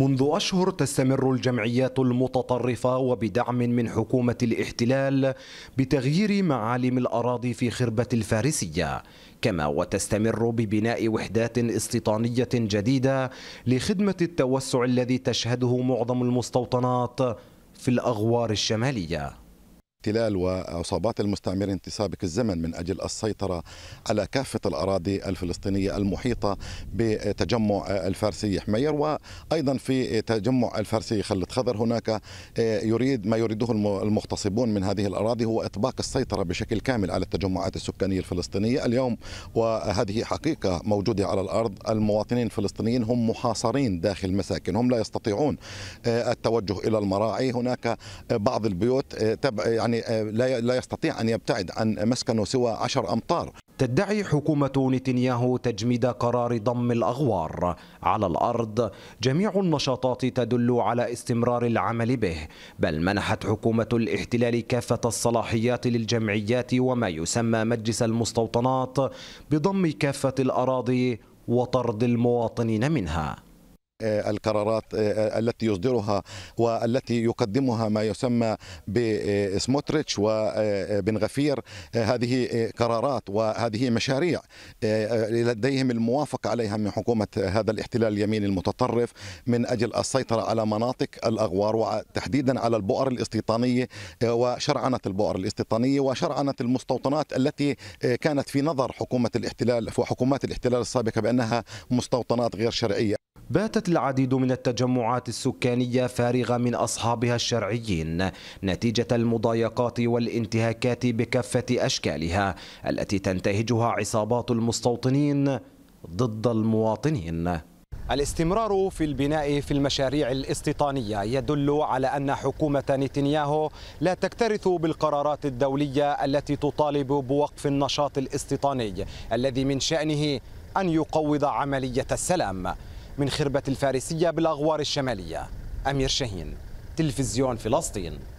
منذ أشهر تستمر الجمعيات المتطرفة وبدعم من حكومة الاحتلال بتغيير معالم الأراضي في خربة الفارسية كما وتستمر ببناء وحدات استيطانية جديدة لخدمة التوسع الذي تشهده معظم المستوطنات في الأغوار الشمالية الاحتلال وعصابات المستعمرين في سابق الزمن من أجل السيطرة على كافة الأراضي الفلسطينية المحيطة بتجمع الفارسي حمير وأيضا في تجمع الفارسي خلت خضر هناك يريد ما يريده المغتصبون من هذه الأراضي هو إطباق السيطرة بشكل كامل على التجمعات السكانية الفلسطينية اليوم وهذه حقيقة موجودة على الأرض المواطنين الفلسطينيين هم محاصرين داخل مساكنهم لا يستطيعون التوجه إلى المراعي هناك بعض البيوت تبع يعني يعني آه، لا لا يستطيع ان يبتعد عن مسكنه سوى 10 امتار تدعي حكومة نتنياهو تجميد قرار ضم الأغوار على الأرض جميع النشاطات تدل على استمرار العمل به بل منحت حكومة الاحتلال كافة الصلاحيات للجمعيات وما يسمى مجلس المستوطنات بضم كافة الأراضي وطرد المواطنين منها آه، القرارات آه، آه، التي يصدرها والتي يقدمها ما يسمى بسموتريتش وبن غفير هذه قرارات وهذه مشاريع لديهم الموافقة عليها من حكومة هذا الاحتلال اليميني المتطرف من أجل السيطرة على مناطق الأغوار وتحديدا على البؤر الاستيطانية وشرعنة البؤر الاستيطانية وشرعنة المستوطنات التي كانت في نظر حكومة الاحتلال وحكومات الاحتلال السابقة بأنها مستوطنات غير شرعية باتت العديد من التجمعات السكانية فارغة من أصحابها الشرعيين نتيجة المضايقات والانتهاكات بكافة أشكالها التي تنتهجها عصابات المستوطنين ضد المواطنين الاستمرار في البناء في المشاريع الاستيطانية يدل على أن حكومة نتنياهو لا تكترث بالقرارات الدولية التي تطالب بوقف النشاط الاستيطاني الذي من شأنه أن يقوض عملية السلام من خربة الفارسية بالأغوار الشمالية أمير شاهين تلفزيون فلسطين